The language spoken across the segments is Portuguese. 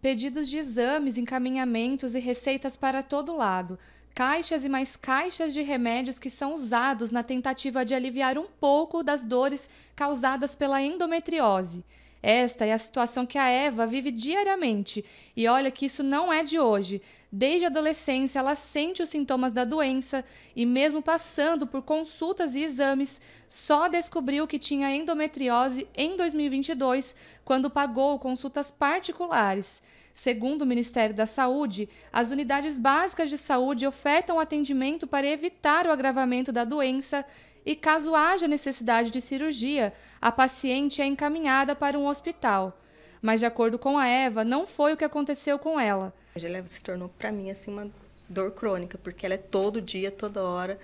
Pedidos de exames, encaminhamentos e receitas para todo lado. Caixas e mais caixas de remédios que são usados na tentativa de aliviar um pouco das dores causadas pela endometriose. Esta é a situação que a Eva vive diariamente, e olha que isso não é de hoje. Desde a adolescência, ela sente os sintomas da doença e, mesmo passando por consultas e exames, só descobriu que tinha endometriose em 2022, quando pagou consultas particulares. Segundo o Ministério da Saúde, as unidades básicas de saúde ofertam atendimento para evitar o agravamento da doença e, caso haja necessidade de cirurgia, a paciente é encaminhada para um hospital. Mas, de acordo com a Eva, não foi o que aconteceu com ela. Ela se tornou, para mim, assim, uma dor crônica, porque ela é todo dia, toda hora.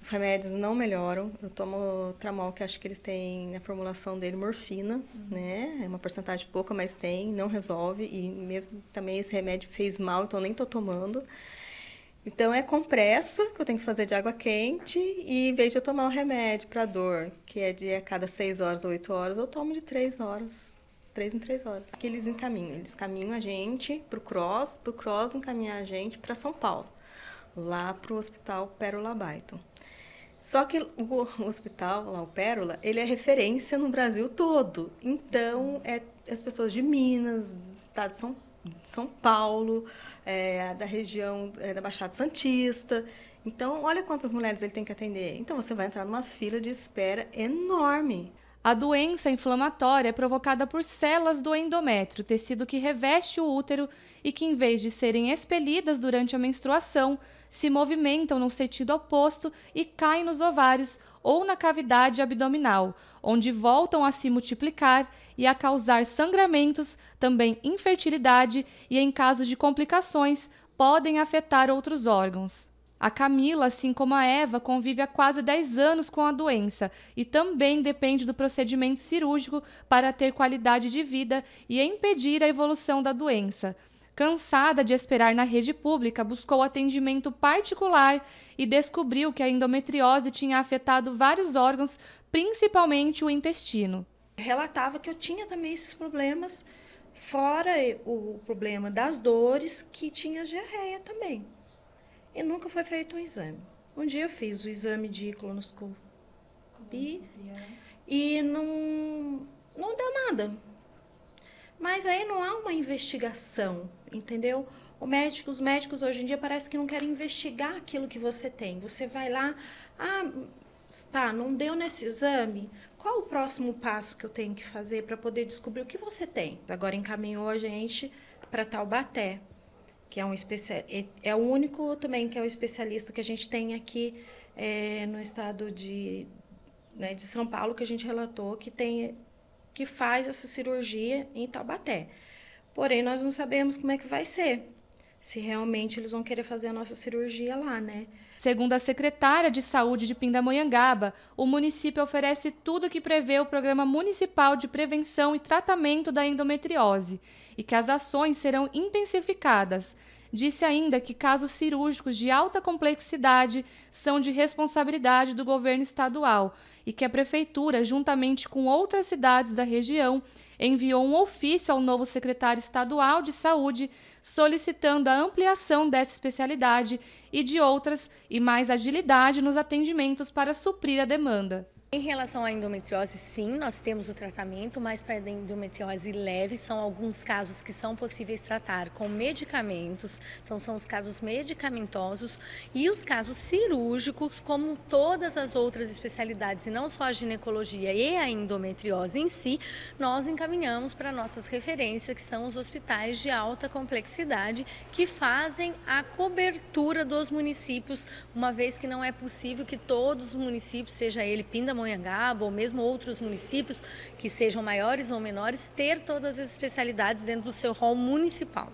Os remédios não melhoram. Eu tomo Tramol, que acho que eles têm na formulação dele morfina, uhum. né? É uma porcentagem pouca, mas tem, não resolve. E mesmo também esse remédio fez mal, então nem tô tomando. Então é compressa que eu tenho que fazer de água quente e em vez de eu tomar o um remédio para dor, que é de a cada 6 horas ou 8 horas, eu tomo de 3 horas, 3 em 3 horas. Que eles encaminham, eles caminham a gente pro Cross, pro Cross encaminhar a gente para São Paulo, lá pro Hospital Pérola Baiton. Só que o hospital, lá o Pérola, ele é referência no Brasil todo. Então, é as pessoas de Minas, do estado de São são Paulo, é, da região é, da Baixada Santista. Então, olha quantas mulheres ele tem que atender. Então, você vai entrar numa fila de espera enorme. A doença inflamatória é provocada por células do endométrio, tecido que reveste o útero e que, em vez de serem expelidas durante a menstruação, se movimentam no sentido oposto e caem nos ovários ou na cavidade abdominal, onde voltam a se multiplicar e a causar sangramentos, também infertilidade e, em caso de complicações, podem afetar outros órgãos. A Camila, assim como a Eva, convive há quase 10 anos com a doença e também depende do procedimento cirúrgico para ter qualidade de vida e impedir a evolução da doença. Cansada de esperar na rede pública, buscou atendimento particular e descobriu que a endometriose tinha afetado vários órgãos, principalmente o intestino. Relatava que eu tinha também esses problemas, fora o problema das dores, que tinha diarreia também. E nunca foi feito um exame. Um dia eu fiz o exame de colonoscopia e não, não deu nada. Mas aí não há uma investigação, entendeu? O médico, os médicos hoje em dia parece que não querem investigar aquilo que você tem. Você vai lá, ah, tá, não deu nesse exame. Qual o próximo passo que eu tenho que fazer para poder descobrir o que você tem? Agora encaminhou a gente para Taubaté que é um especial, é, é o único também que é um especialista que a gente tem aqui é, no estado de, né, de São Paulo que a gente relatou que tem que faz essa cirurgia em Taubaté. Porém, nós não sabemos como é que vai ser, se realmente eles vão querer fazer a nossa cirurgia lá, né? Segundo a secretária de Saúde de Pindamonhangaba, o município oferece tudo o que prevê o Programa Municipal de Prevenção e Tratamento da Endometriose e que as ações serão intensificadas. Disse ainda que casos cirúrgicos de alta complexidade são de responsabilidade do governo estadual e que a prefeitura, juntamente com outras cidades da região, enviou um ofício ao novo secretário estadual de saúde solicitando a ampliação dessa especialidade e de outras e mais agilidade nos atendimentos para suprir a demanda. Em relação à endometriose, sim, nós temos o tratamento, mas para a endometriose leve são alguns casos que são possíveis tratar com medicamentos, então são os casos medicamentosos e os casos cirúrgicos, como todas as outras especialidades, e não só a ginecologia e a endometriose em si, nós encaminhamos para nossas referências, que são os hospitais de alta complexidade, que fazem a cobertura dos municípios, uma vez que não é possível que todos os municípios, seja ele Pinda Monhangaba ou mesmo outros municípios que sejam maiores ou menores, ter todas as especialidades dentro do seu hall municipal.